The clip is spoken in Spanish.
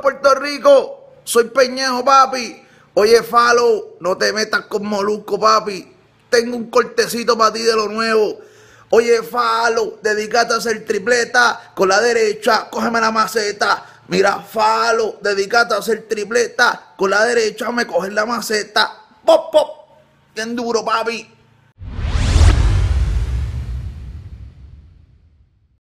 Puerto Rico. Soy Peñejo, papi. Oye, Falo, no te metas con Molusco, papi. Tengo un cortecito para ti de lo nuevo. Oye, Falo, dedícate a hacer tripleta con la derecha, cógeme la maceta. Mira, Falo, dedícate a hacer tripleta con la derecha, me coges la maceta. ¡Pop, pop! Bien duro, papi.